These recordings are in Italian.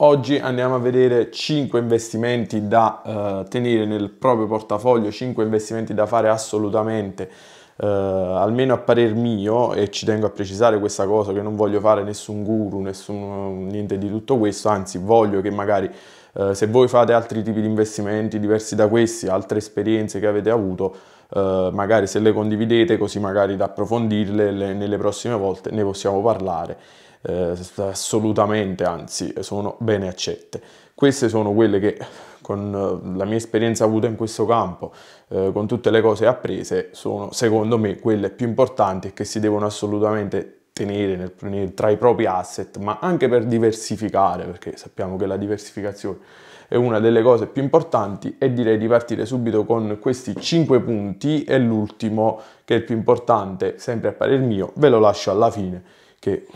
Oggi andiamo a vedere 5 investimenti da eh, tenere nel proprio portafoglio, 5 investimenti da fare assolutamente, eh, almeno a parer mio, e ci tengo a precisare questa cosa che non voglio fare nessun guru, nessun, niente di tutto questo, anzi voglio che magari eh, se voi fate altri tipi di investimenti diversi da questi, altre esperienze che avete avuto, eh, magari se le condividete così magari da approfondirle le, nelle prossime volte ne possiamo parlare eh, assolutamente, anzi sono bene accette. Queste sono quelle che con eh, la mia esperienza avuta in questo campo, eh, con tutte le cose apprese, sono secondo me quelle più importanti e che si devono assolutamente tenere nel, nel, tra i propri asset, ma anche per diversificare, perché sappiamo che la diversificazione è una delle cose più importanti e direi di partire subito con questi 5 punti e l'ultimo che è il più importante, sempre a parer mio, ve lo lascio alla fine che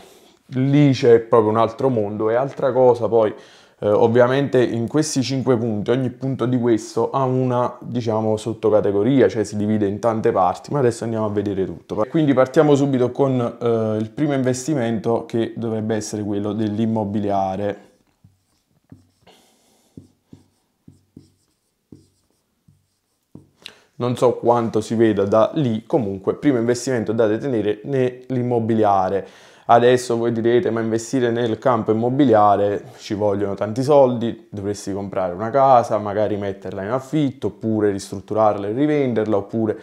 lì c'è proprio un altro mondo e altra cosa poi eh, ovviamente in questi cinque punti ogni punto di questo ha una diciamo sottocategoria cioè si divide in tante parti ma adesso andiamo a vedere tutto quindi partiamo subito con eh, il primo investimento che dovrebbe essere quello dell'immobiliare non so quanto si veda da lì comunque primo investimento da detenere nell'immobiliare Adesso voi direte ma investire nel campo immobiliare ci vogliono tanti soldi, dovresti comprare una casa, magari metterla in affitto, oppure ristrutturarla e rivenderla, oppure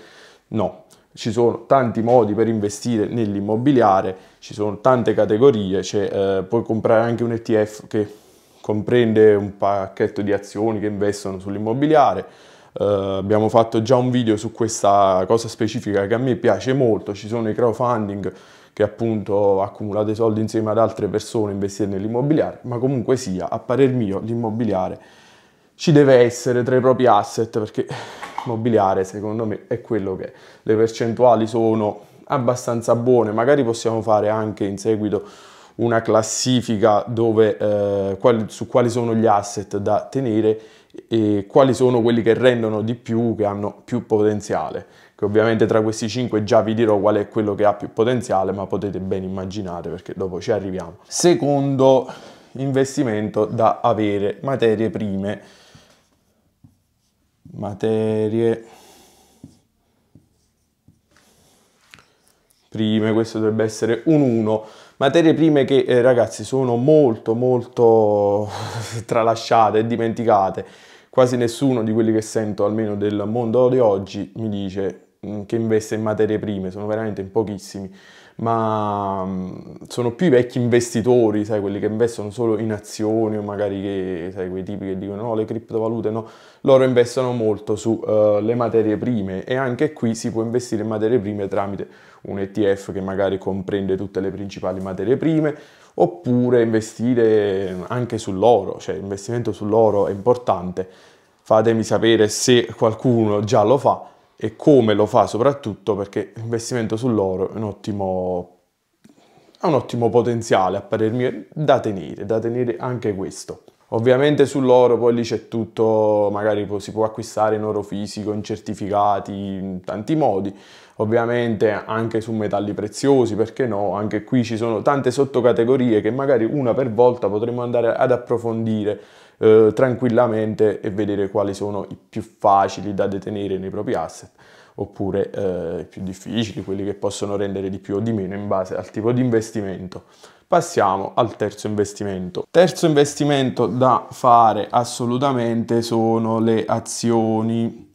no. Ci sono tanti modi per investire nell'immobiliare, ci sono tante categorie, cioè, eh, puoi comprare anche un ETF che comprende un pacchetto di azioni che investono sull'immobiliare, Uh, abbiamo fatto già un video su questa cosa specifica che a me piace molto, ci sono i crowdfunding che appunto ha accumulato i soldi insieme ad altre persone investite nell'immobiliare, ma comunque sia, a parer mio, l'immobiliare ci deve essere tra i propri asset perché l'immobiliare secondo me è quello che le percentuali sono abbastanza buone, magari possiamo fare anche in seguito una classifica dove, eh, quali, su quali sono gli asset da tenere e quali sono quelli che rendono di più, che hanno più potenziale che ovviamente tra questi 5 già vi dirò qual è quello che ha più potenziale, ma potete ben immaginare perché dopo ci arriviamo. Secondo investimento da avere, materie prime. Materie prime, questo dovrebbe essere un 1. Materie prime che eh, ragazzi sono molto molto tralasciate e dimenticate. Quasi nessuno di quelli che sento, almeno del mondo di oggi, mi dice Mm, che investe in materie prime, sono veramente in pochissimi, ma mm, sono più i vecchi investitori, sai, quelli che investono solo in azioni o magari che, sai, quei tipi che dicono no, le criptovalute no, loro investono molto sulle eh, uh, materie prime e anche qui si può investire in materie prime tramite un ETF che magari comprende tutte le principali materie prime oppure investire anche sull'oro, cioè l'investimento sull'oro è importante, fatemi sapere se qualcuno già lo fa e come lo fa soprattutto perché l'investimento sull'oro è un ottimo, ha un ottimo potenziale a parer mio da tenere, da tenere anche questo. Ovviamente sull'oro poi lì c'è tutto, magari si può acquistare in oro fisico, in certificati, in tanti modi. Ovviamente anche su metalli preziosi, perché no? Anche qui ci sono tante sottocategorie che magari una per volta potremmo andare ad approfondire eh, tranquillamente e vedere quali sono i più facili da detenere nei propri asset oppure eh, i più difficili, quelli che possono rendere di più o di meno in base al tipo di investimento. Passiamo al terzo investimento. Terzo investimento da fare assolutamente sono le azioni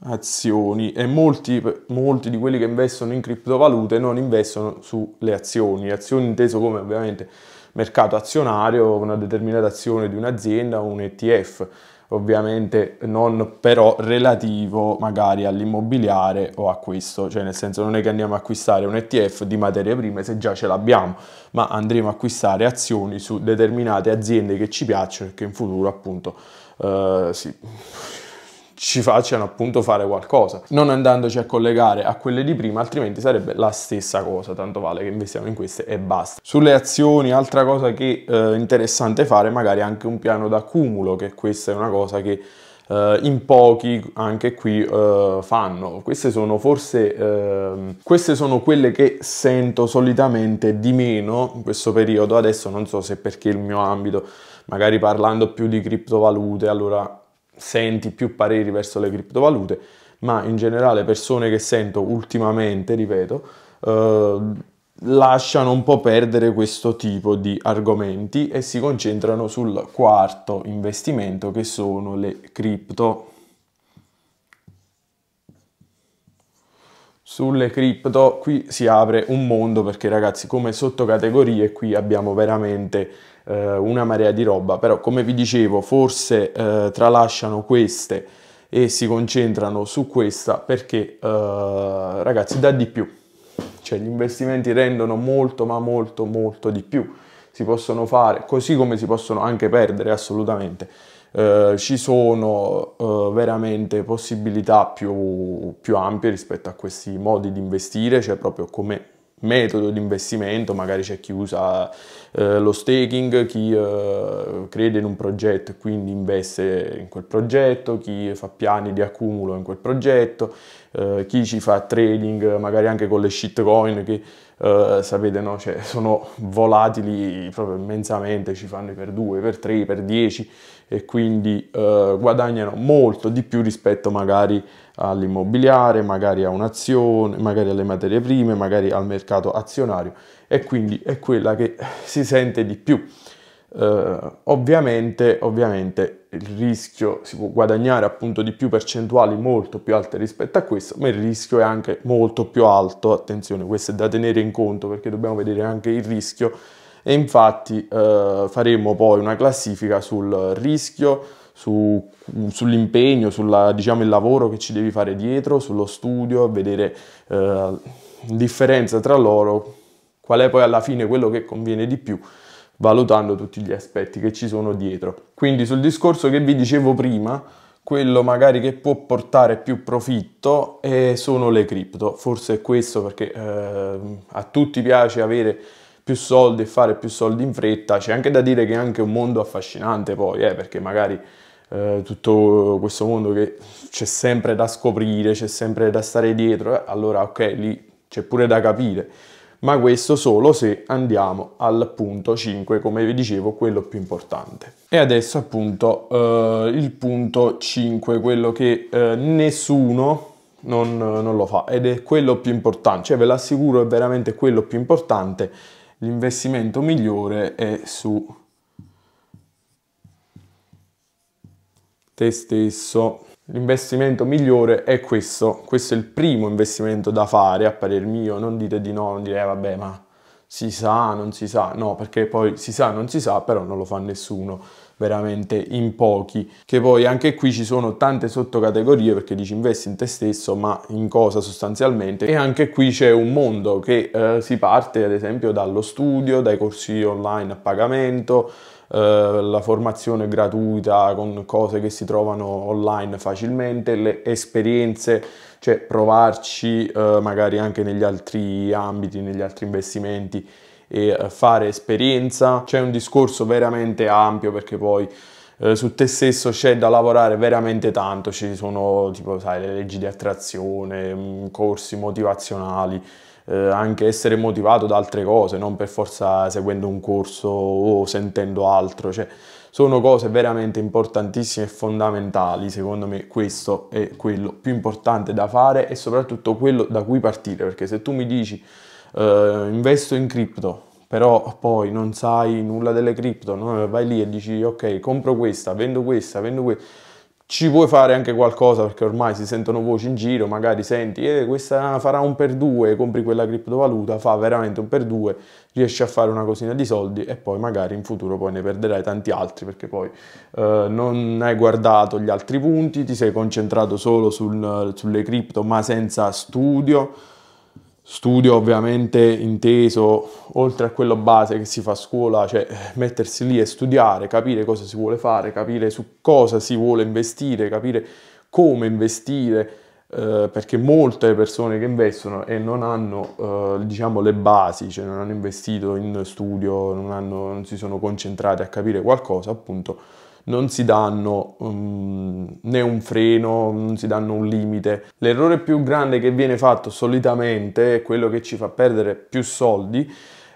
azioni e molti, molti, di quelli che investono in criptovalute non investono sulle azioni, azioni inteso come ovviamente mercato azionario, una determinata azione di un'azienda, o un ETF, ovviamente non però relativo magari all'immobiliare o a questo, cioè nel senso non è che andiamo a acquistare un ETF di materie prime se già ce l'abbiamo, ma andremo a acquistare azioni su determinate aziende che ci piacciono e che in futuro appunto eh, sì, ci facciano appunto fare qualcosa, non andandoci a collegare a quelle di prima, altrimenti sarebbe la stessa cosa, tanto vale che investiamo in queste e basta. Sulle azioni, altra cosa che è eh, interessante fare, magari anche un piano d'accumulo, che questa è una cosa che Uh, in pochi anche qui uh, fanno. Queste sono forse uh, queste sono quelle che sento solitamente di meno in questo periodo. Adesso non so se perché il mio ambito, magari parlando più di criptovalute, allora senti più pareri verso le criptovalute, ma in generale persone che sento ultimamente, ripeto, eh, lasciano un po' perdere questo tipo di argomenti e si concentrano sul quarto investimento che sono le cripto. Sulle cripto qui si apre un mondo perché ragazzi come sottocategorie qui abbiamo veramente eh, una marea di roba, però come vi dicevo forse eh, tralasciano queste e si concentrano su questa perché eh, ragazzi dà di più, cioè gli investimenti rendono molto ma molto molto di più, si possono fare così come si possono anche perdere assolutamente. Eh, ci sono eh, veramente possibilità più, più ampie rispetto a questi modi di investire, cioè proprio come metodo di investimento, magari c'è chi usa eh, lo staking, chi eh, crede in un progetto e quindi investe in quel progetto, chi fa piani di accumulo in quel progetto, eh, chi ci fa trading magari anche con le shitcoin che eh, sapete no? cioè, sono volatili proprio immensamente, ci fanno per 2, per 3, per 10 e quindi eh, guadagnano molto di più rispetto magari all'immobiliare, magari a un'azione, magari alle materie prime, magari al mercato azionario e quindi è quella che si sente di più. Eh, ovviamente, ovviamente il rischio si può guadagnare appunto di più percentuali molto più alte rispetto a questo, ma il rischio è anche molto più alto. Attenzione, questo è da tenere in conto perché dobbiamo vedere anche il rischio e infatti eh, faremo poi una classifica sul rischio, su, sull'impegno, sul diciamo, lavoro che ci devi fare dietro, sullo studio, vedere eh, differenza tra loro, qual è poi alla fine quello che conviene di più valutando tutti gli aspetti che ci sono dietro. Quindi sul discorso che vi dicevo prima, quello magari che può portare più profitto eh, sono le cripto, forse è questo perché eh, a tutti piace avere più soldi e fare più soldi in fretta, c'è anche da dire che è anche un mondo affascinante poi, eh, perché magari eh, tutto questo mondo che c'è sempre da scoprire, c'è sempre da stare dietro, eh, allora ok, lì c'è pure da capire, ma questo solo se andiamo al punto 5, come vi dicevo, quello più importante. E adesso appunto eh, il punto 5, quello che eh, nessuno non, non lo fa ed è quello più importante, cioè ve l'assicuro è veramente quello più importante l'investimento migliore è su te stesso. L'investimento migliore è questo, questo è il primo investimento da fare a parer mio, non dite di no, non dire eh, vabbè ma si sa, non si sa, no perché poi si sa, non si sa, però non lo fa nessuno veramente in pochi. Che poi anche qui ci sono tante sottocategorie perché dici investi in te stesso, ma in cosa sostanzialmente. E anche qui c'è un mondo che eh, si parte ad esempio dallo studio, dai corsi online a pagamento, eh, la formazione gratuita con cose che si trovano online facilmente, le esperienze, cioè provarci eh, magari anche negli altri ambiti, negli altri investimenti e eh, fare esperienza. C'è un discorso veramente ampio perché poi eh, su te stesso c'è da lavorare veramente tanto, ci sono tipo sai, le leggi di attrazione, mm, corsi motivazionali, eh, anche essere motivato da altre cose, non per forza seguendo un corso o sentendo altro, cioè, sono cose veramente importantissime e fondamentali, secondo me questo è quello più importante da fare e soprattutto quello da cui partire, perché se tu mi dici eh, investo in cripto, però poi non sai nulla delle cripto, no? vai lì e dici ok, compro questa, vendo questa, vendo questa, ci puoi fare anche qualcosa perché ormai si sentono voci in giro, magari senti eh, questa farà un per due, compri quella criptovaluta, fa veramente un per due, riesci a fare una cosina di soldi e poi magari in futuro poi ne perderai tanti altri perché poi eh, non hai guardato gli altri punti, ti sei concentrato solo sul, sulle cripto ma senza studio Studio ovviamente inteso oltre a quello base che si fa a scuola, cioè mettersi lì e studiare, capire cosa si vuole fare, capire su cosa si vuole investire, capire come investire, eh, perché molte persone che investono e non hanno eh, diciamo le basi, cioè non hanno investito in studio, non, hanno, non si sono concentrate a capire qualcosa, appunto non si danno um, né un freno, non si danno un limite. L'errore più grande che viene fatto solitamente è quello che ci fa perdere più soldi.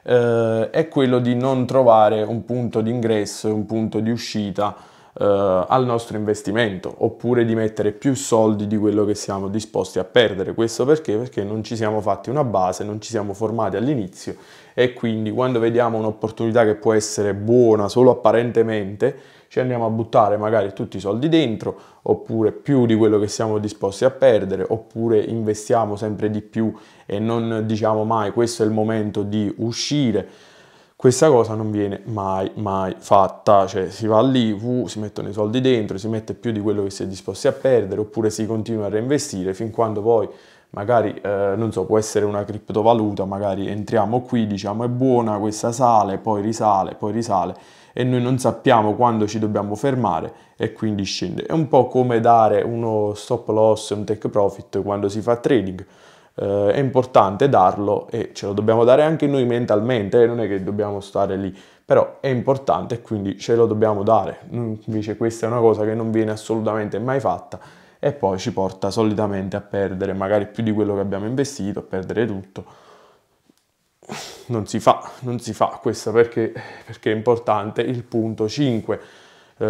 Eh, è quello di non trovare un punto di ingresso e un punto di uscita Uh, al nostro investimento oppure di mettere più soldi di quello che siamo disposti a perdere. Questo perché? Perché non ci siamo fatti una base, non ci siamo formati all'inizio e quindi quando vediamo un'opportunità che può essere buona solo apparentemente ci andiamo a buttare magari tutti i soldi dentro oppure più di quello che siamo disposti a perdere oppure investiamo sempre di più e non diciamo mai questo è il momento di uscire questa cosa non viene mai mai fatta, cioè si va lì, uh, si mettono i soldi dentro, si mette più di quello che si è disposti a perdere oppure si continua a reinvestire fin quando poi magari eh, non so, può essere una criptovaluta, magari entriamo qui, diciamo è buona, questa sale, poi risale, poi risale e noi non sappiamo quando ci dobbiamo fermare e quindi scende. È un po' come dare uno stop loss, un take profit quando si fa trading. Eh, è importante darlo e ce lo dobbiamo dare anche noi mentalmente, eh, non è che dobbiamo stare lì, però è importante e quindi ce lo dobbiamo dare. Mm, invece questa è una cosa che non viene assolutamente mai fatta e poi ci porta solitamente a perdere magari più di quello che abbiamo investito, a perdere tutto. Non si fa, non si fa questo perché, perché è importante il punto 5. Eh,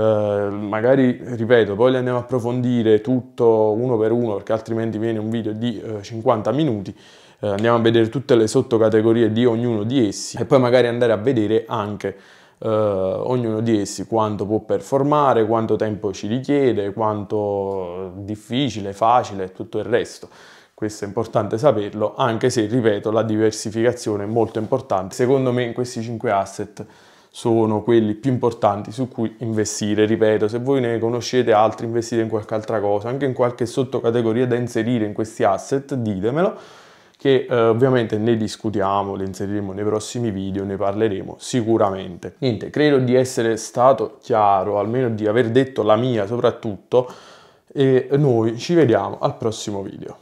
magari, ripeto, poi li andiamo a approfondire tutto uno per uno perché altrimenti viene un video di eh, 50 minuti eh, andiamo a vedere tutte le sottocategorie di ognuno di essi e poi magari andare a vedere anche eh, ognuno di essi quanto può performare, quanto tempo ci richiede, quanto difficile, facile e tutto il resto. Questo è importante saperlo, anche se, ripeto, la diversificazione è molto importante. Secondo me in questi 5 asset sono quelli più importanti su cui investire. Ripeto, se voi ne conoscete altri, investite in qualche altra cosa, anche in qualche sottocategoria da inserire in questi asset, ditemelo che eh, ovviamente ne discutiamo, le inseriremo nei prossimi video, ne parleremo sicuramente. Niente, credo di essere stato chiaro, almeno di aver detto la mia soprattutto, e noi ci vediamo al prossimo video.